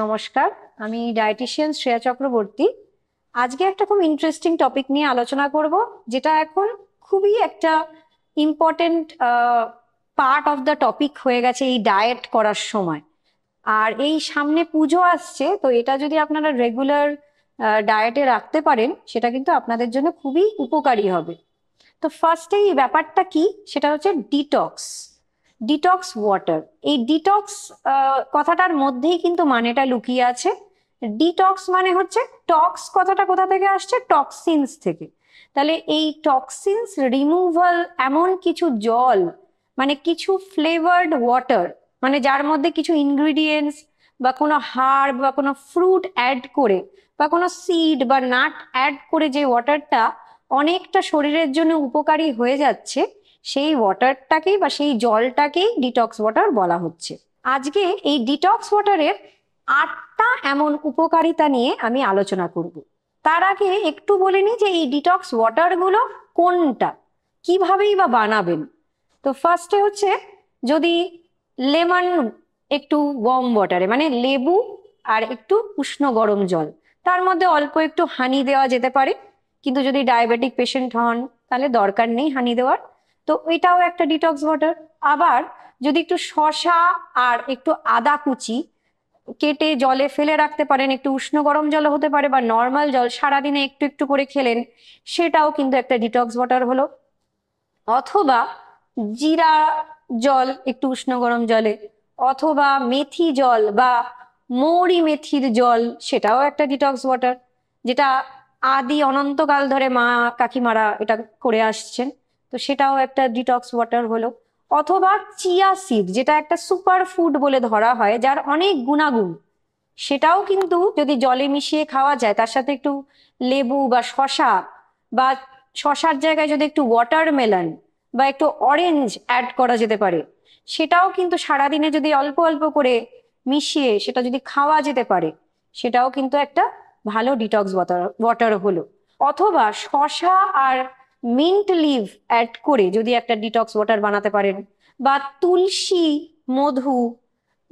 নমস্কার আমি ডায়েটিশিয়ান শ্রেয়া চক্রবর্তী আজকে একটা খুব ইন্টারেস্টিং টপিক নিয়ে আলোচনা করব যেটা এখন খুবই একটা important part of the topic হয়ে গেছে এই ডায়েট করার সময় আর এই সামনে পুজো আসছে তো এটা যদি আপনারা রেগুলার ডায়েটে রাখতে পারেন সেটা কিন্তু আপনাদের জন্য খুবই উপকারী হবে তো ফার্স্টে এই ব্যাপারটা কি সেটা হচ্ছে ডিটক্স ডিটক্স ওয়াটার এই ডিটক্স কথাটার মধ্যেই কিন্তু মানেটা লুকিয়ে আছে ডিটক্স মানে হচ্ছে টক্স কথাটা কোথা থেকে আসছে টক্সিনস থেকে তাহলে এই টক্সিনস রিমুভাল এমন কিছু জল মানে কিছু ফ্লেভার্ড ওয়াটার মানে যার মধ্যে কিছু ইনগ্রিডিয়েন্টস বা কোনো হার বা কোনো ফ্রুট অ্যাড করে বা কোনো সিড বা নাট অ্যাড করে যে ওয়াটারটা অনেকটা শরীরের জন্য উপকারী হয়ে যাচ্ছে সেই ওয়াটারটাকেই বা সেই জলটাকেই ডিটক্স ওয়াটার বলা হচ্ছে আজকে এই ডিটক্স ওয়াটারের আটটা এমন উপকারিতা নিয়ে আমি আলোচনা করব তার আগে একটু বলে নিই যে এই ডিটক্স ওয়াটারগুলো কোনটা কিভাবেই বা বানাবেন তো ফার্স্টে হচ্ছে যদি লেমন একটু ওয়ার্ম ওয়াটারে মানে লেবু আর একটু উষ্ণ গরম জল তার মধ্যে অল্প একটু হানি দেওয়া যেতে পারে কিন্তু যদি ডায়াবেটিক পেশেন্ট হন তাহলে দরকার নেই হানি দেওয়ার তো এটাও একটা ডিটক্স ওয়াটার আবার যদি একটু শশা আর একটু আদা কুচি কেটে জলে ফেলে রাখতে পারেন একটু উষ্ণ গরম জল হতে পারে বা নর্মাল জল সারাদিনে একটু একটু করে খেলেন সেটাও কিন্তু একটা ডিটক্স ওয়াটার হলো অথবা জিরা জল একটু উষ্ণ গরম জলে অথবা মেথি জল বা মৌরি মেথির জল সেটাও একটা ডিটক্স ওয়াটার যেটা আদি অনন্তকাল ধরে মা কাকিমারা এটা করে আসছেন তো সেটাও একটা ডিটক্স ওয়াটার হলো অথবা চিয়া সিড যেটা একটা সুপার ফুড বলে ধরা হয় যার অনেক গুণাগুণ সেটাও কিন্তু যদি জলে মিশিয়ে খাওয়া যায় তার সাথে একটু লেবু বা শশা বা শশার জায়গায় যদি একটু ওয়াটারমেলন বা একটু অরেঞ্জ অ্যাড করা যেতে পারে সেটাও কিন্তু সারাদিনে যদি অল্প অল্প করে মিশিয়ে সেটা যদি খাওয়া যেতে পারে সেটাও কিন্তু একটা ভালো ডিটক্স ওয়াটার ওয়াটার হলো অথবা শশা আর মিন্ট লিভ অ্যাড করে যদি একটা ডিটক্স ওয়াটার বানাতে পারেন বা তুলসী মধু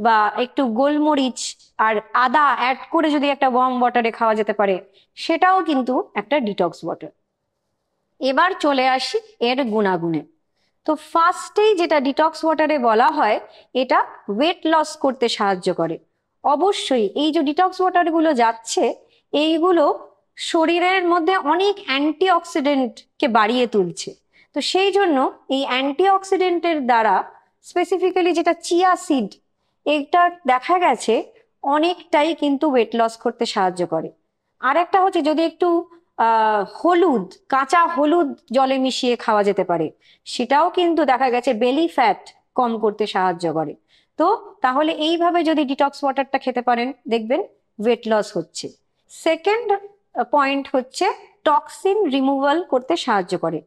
বা একটু গোলমরিচ আর আদা অ্যাড করে যদি একটা ওয়ার্ম ওয়াটারে খাওয়া যেতে পারে সেটাও কিন্তু একটা ডিটক্স ওয়াটার এবার চলে আসি এর গুণাগুণে তো ফার্স্টেই যেটা ডিটক্স ওয়াটারে বলা হয় এটা ওয়েট লস করতে সাহায্য করে অবশ্যই এই যে ডিটক্স ওয়াটারগুলো যাচ্ছে এইগুলো শরীরের মধ্যে অনেক অ্যান্টিঅক্সিডেন্টকে বাড়িয়ে তুলছে তো সেই জন্য এই অ্যান্টিঅক্সিডেন্টের দ্বারা স্পেসিফিক্যালি যেটা চিয়া সিড এটা দেখা গেছে অনেকটাই কিন্তু ওয়েট লস করতে সাহায্য করে আর একটা হচ্ছে যদি একটু হলুদ কাঁচা হলুদ জলে মিশিয়ে খাওয়া যেতে পারে সেটাও কিন্তু দেখা গেছে বেলি ফ্যাট কম করতে সাহায্য করে তো তাহলে এইভাবে যদি ডিটক্স ওয়াটারটা খেতে পারেন দেখবেন ওয়েট লস হচ্ছে সেকেন্ড পয়েন্ট হচ্ছে টক্সিন রিমুভাল করতে সাহায্য করে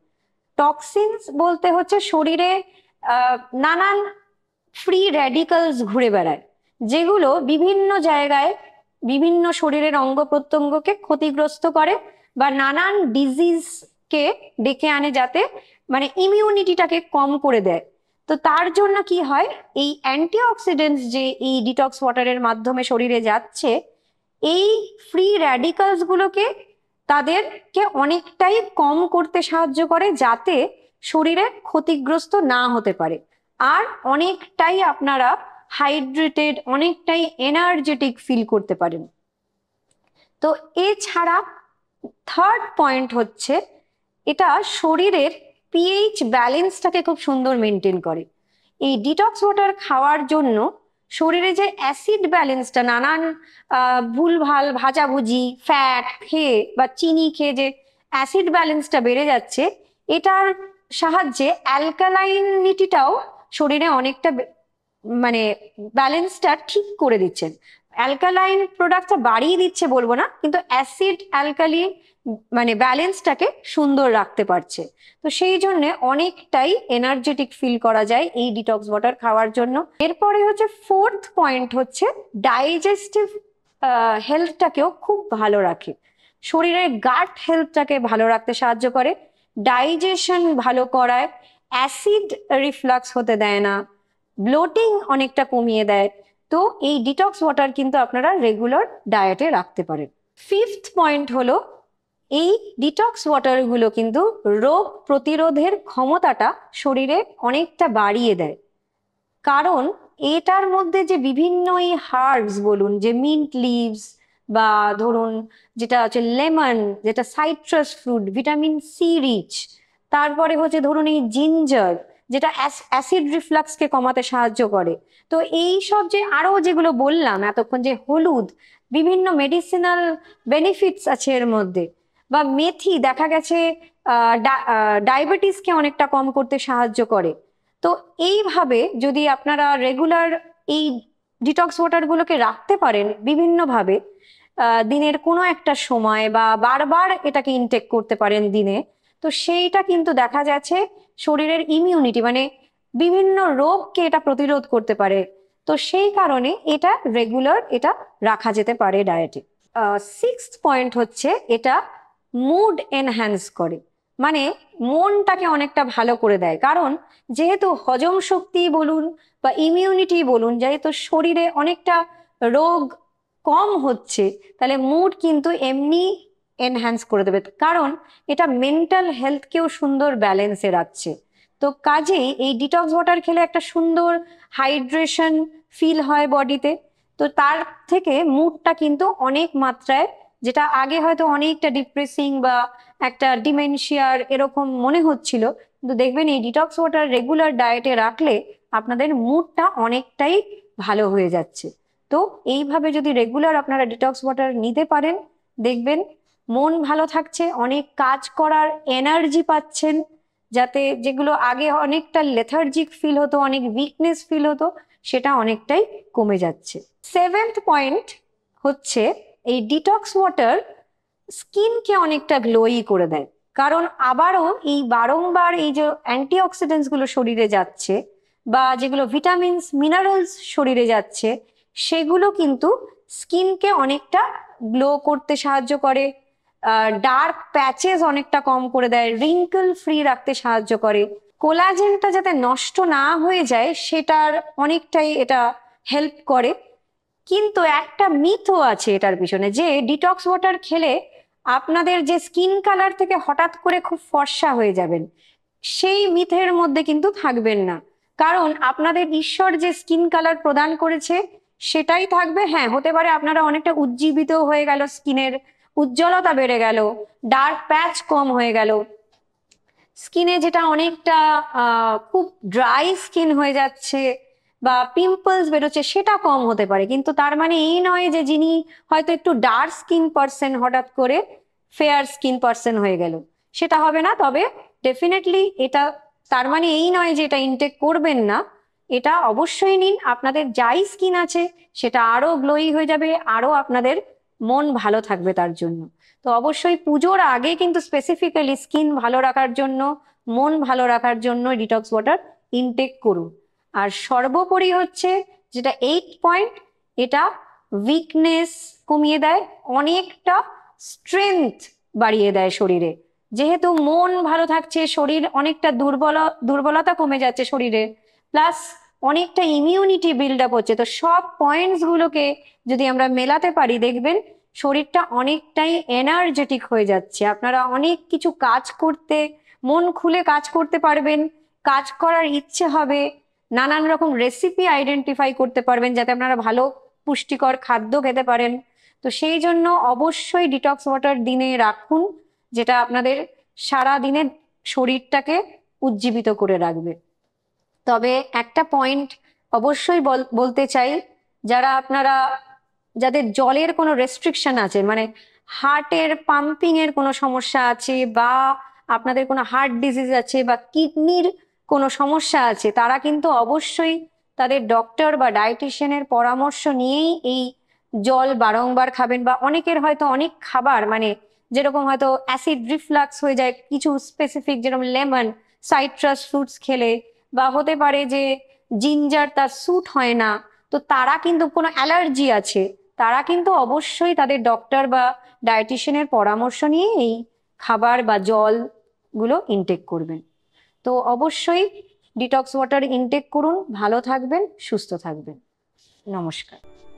টক্সিনস বলতে হচ্ছে শরীরে নানান ফ্রি র্যাডিকালস ঘুরে বেড়ায় যেগুলো বিভিন্ন জায়গায় বিভিন্ন শরীরের অঙ্গ প্রত্যঙ্গকে ক্ষতিগ্রস্ত করে বা নানান ডিজিজকে ডেকে আনে যাতে মানে ইমিউনিটিটাকে কম করে দেয় তো তার জন্য কি হয় এই অ্যান্টিঅক্সিডেন্টস যে এই ডিটক্স ওয়াটারের মাধ্যমে শরীরে যাচ্ছে এই ফ্রি র্যাডিকালস গুলোকে তাদেরকে অনেকটাই কম করতে সাহায্য করে যাতে শরীরে ক্ষতিগ্রস্ত না হতে পারে আর অনেকটাই আপনারা হাইড্রেটেড অনেকটাই এনার্জেটিক ফিল করতে পারেন তো এছাড়া থার্ড পয়েন্ট হচ্ছে এটা শরীরের পিএইচ ব্যালেন্সটাকে খুব সুন্দর মেনটেন করে এই ডিটক্স ওয়াটার খাওয়ার জন্য শরীরে যে অ্যাসিড ব্যালেন্সটা নানান ভুলভাল ভাজাভুজি ফ্যাট খেয়ে বা চিনি খেয়ে যে অ্যাসিড ব্যালেন্সটা বেড়ে যাচ্ছে এটার সাহায্যে অ্যালকালাইনিটিটাও শরীরে অনেকটা মানে ব্যালেন্সটা ঠিক করে দিচ্ছেন অ্যালকালাইন প্রোডাক্টটা বাড়িয়ে দিচ্ছে বলবো না কিন্তু অ্যাসিড অ্যালকালি মানে ব্যালেন্সটাকে সুন্দর রাখতে পারছে তো সেই জন্য অনেকটাই এনার্জেটিক ফিল করা যায় এই ডিটক্স ওয়াটার খাওয়ার জন্য এরপরে হচ্ছে ফোর্থ পয়েন্ট হচ্ছে ডাইজেস্টিভ হেলথটাকেও খুব ভালো রাখে শরীরের গাট হেলথটাকে ভালো রাখতে সাহায্য করে ডাইজেশন ভালো করায় অ্যাসিড রিফ্লাক্স হতে দেয় না ব্লোটিং অনেকটা কমিয়ে দেয় তো এই ডিটক্স ওয়াটার কিন্তু আপনারা রেগুলার ডায়েটে রাখতে পারেন ফিফথ পয়েন্ট হলো এই ডিটক্স ওয়াটারগুলো কিন্তু রোগ প্রতিরোধের ক্ষমতাটা শরীরে অনেকটা বাড়িয়ে দেয় কারণ এটার মধ্যে যে বিভিন্ন এই হার্বস বলুন যে মিন্ট লিভস বা ধরুন যেটা হচ্ছে লেমন যেটা citrus fruit vitamin C rich তারপরে হচ্ছে ধরুন এই জিঞ্জার যেটা অ্যাসিড রিফ্লাক্সকে কমাতে সাহায্য করে তো এই সব যে আরও যেগুলো বললাম এতক্ষণ যে হলুদ বিভিন্ন মেডিসিনাল বেনিফিটস আছে এর মধ্যে বা মেথি দেখা গেছে ডায়াবেটিসকে অনেকটা কম করতে সাহায্য করে তো এইভাবে যদি আপনারা রেগুলার এই ডিটক্স ওয়াটারগুলোকে রাখতে পারেন বিভিন্নভাবে দিনের কোনো একটা সময় বা বারবার এটাকে ইনটেক করতে পারেন দিনে তো সেইটা কিন্তু দেখা যাচ্ছে শরীরের ইমিউনিটি মানে বিভিন্ন রোগকে এটা প্রতিরোধ করতে পারে তো সেই কারণে এটা রেগুলার এটা রাখা যেতে পারে ডায়েটে সিক্স পয়েন্ট হচ্ছে এটা মুড এনহ্যান্স করে মানে মনটাকে অনেকটা ভালো করে দেয় কারণ যেহেতু হজম শক্তি বলুন বা ইমিউনিটি বলুন যেহেতু শরীরে অনেকটা রোগ কম হচ্ছে তাহলে মুড কিন্তু এমনি এনহ্যান্স করে দেবে কারণ এটা মেন্টাল হেলথকেও সুন্দর ব্যালেন্সে রাখছে তো কাজেই এই ডিটক্স ওয়াটার খেলে একটা সুন্দর হাইড্রেশন ফিল হয় বডিতে তো তার থেকে মুডটা কিন্তু অনেক মাত্রায় যেটা আগে হয়তো অনেকটা ডিপ্রেসিং বা একটা ডিমেনশিয়ার এরকম মনে হচ্ছিল কিন্তু দেখবেন এই ডিটক্স ওয়াটার রেগুলার ডায়েটে রাখলে আপনাদের মুডটা অনেকটাই ভালো হয়ে যাচ্ছে তো এইভাবে যদি রেগুলার আপনারা ডিটক্স ওয়াটার নিতে পারেন দেখবেন মন ভালো থাকছে অনেক কাজ করার এনার্জি পাচ্ছেন যাতে যেগুলো আগে অনেকটা লেথার্জিক ফিল হতো অনেক উইকনেস ফিল হতো সেটা অনেকটাই কমে যাচ্ছে সেভেন্থ পয়েন্ট হচ্ছে এই ডিটক্স ওয়াটার স্কিনকে অনেকটা গ্লোই করে দেয় কারণ আবারও এই বারংবার এই যে অ্যান্টিঅক্সিডেন্টসগুলো গুলো শরীরে যাচ্ছে বা যেগুলো ভিটামিনস মিনারেলস শরীরে যাচ্ছে সেগুলো কিন্তু স্কিনকে অনেকটা গ্লো করতে সাহায্য করে ডার্ক প্যাচেস অনেকটা কম করে দেয় রিঙ্কল ফ্রি রাখতে সাহায্য করে কোলাজেনটা যাতে নষ্ট না হয়ে যায় সেটার অনেকটাই এটা হেল্প করে কিন্তু একটা মিথও আছে এটার পিছনে যে ডিটক্স ওয়াটার খেলে আপনাদের যে স্কিন কালার থেকে হঠাৎ করে খুব ফর্সা হয়ে যাবেন সেই মিথের মধ্যে কিন্তু থাকবেন না কারণ আপনাদের ঈশ্বর যে স্কিন কালার প্রদান করেছে সেটাই থাকবে হ্যাঁ হতে পারে আপনারা অনেকটা উজ্জীবিত হয়ে গেল স্কিনের উজ্জ্বলতা বেড়ে গেল ডার্ক প্যাচ কম হয়ে গেল স্কিনে যেটা অনেকটা খুব ড্রাই স্কিন হয়ে যাচ্ছে বা পিম্পলস বেরোচ্ছে সেটা কম হতে পারে কিন্তু তার মানে এই নয় যে যিনি হয়তো একটু ডার্ক স্কিন পার্সন হঠাৎ করে ফেয়ার স্কিন পার্সন হয়ে গেল সেটা হবে না তবে ডেফিনেটলি এটা তার মানে এই নয় যে এটা ইনটেক করবেন না এটা অবশ্যই নিন আপনাদের যাই স্কিন আছে সেটা আরও গ্লোই হয়ে যাবে আরও আপনাদের মন ভালো থাকবে তার জন্য তো অবশ্যই পুজোর আগে কিন্তু স্পেসিফিক্যালি স্কিন ভালো রাখার জন্য মন ভালো রাখার জন্য ডিটক্স ওয়াটার ইনটেক করুন আর সর্বোপরি হচ্ছে যেটা এইট পয়েন্ট এটা উইকনেস কমিয়ে দেয় অনেকটা স্ট্রেংথ বাড়িয়ে দেয় শরীরে যেহেতু মন ভালো থাকছে শরীর অনেকটা দুর্বল দুর্বলতা কমে যাচ্ছে শরীরে প্লাস অনেকটা ইমিউনিটি বিল্ড আপ হচ্ছে তো সব পয়েন্টসগুলোকে যদি আমরা মেলাতে পারি দেখবেন শরীরটা অনেকটাই এনার্জেটিক হয়ে যাচ্ছে আপনারা অনেক কিছু কাজ করতে মন খুলে কাজ করতে পারবেন কাজ করার ইচ্ছে হবে নানান রকম রেসিপি আইডেন্টিফাই করতে পারবেন যাতে আপনারা ভালো পুষ্টিকর খাদ্য খেতে পারেন তো সেই জন্য অবশ্যই ডিটক্স ওয়াটার দিনে রাখুন যেটা আপনাদের সারা দিনে শরীরটাকে উজ্জীবিত করে রাখবে তবে একটা পয়েন্ট অবশ্যই বলতে চাই যারা আপনারা যাদের জলের কোনো রেস্ট্রিকশন আছে মানে হার্টের পাম্পিং এর কোনো সমস্যা আছে বা আপনাদের কোনো হার্ট ডিজিজ আছে বা কিডনির কোনো সমস্যা আছে তারা কিন্তু অবশ্যই তাদের ডক্টর বা ডায়েটিশিয়ানের পরামর্শ নিয়েই এই জল বারংবার খাবেন বা অনেকের হয়তো অনেক খাবার মানে যেরকম হয়তো অ্যাসিড রিফ্লাক্স হয়ে যায় কিছু স্পেসিফিক যেরকম লেমন সাইট্রাস ফ্রুটস খেলে বা হতে পারে যে জিঞ্জার তার স্যুট হয় না তো তারা কিন্তু কোনো অ্যালার্জি আছে তারা কিন্তু অবশ্যই তাদের ডক্টর বা ডায়েটিশিয়ানের পরামর্শ নিয়ে এই খাবার বা জল গুলো ইনটেক করবেন তো অবশ্যই ডিটক্স ওয়াটার ইনটেক করুন ভালো থাকবেন সুস্থ থাকবেন নমস্কার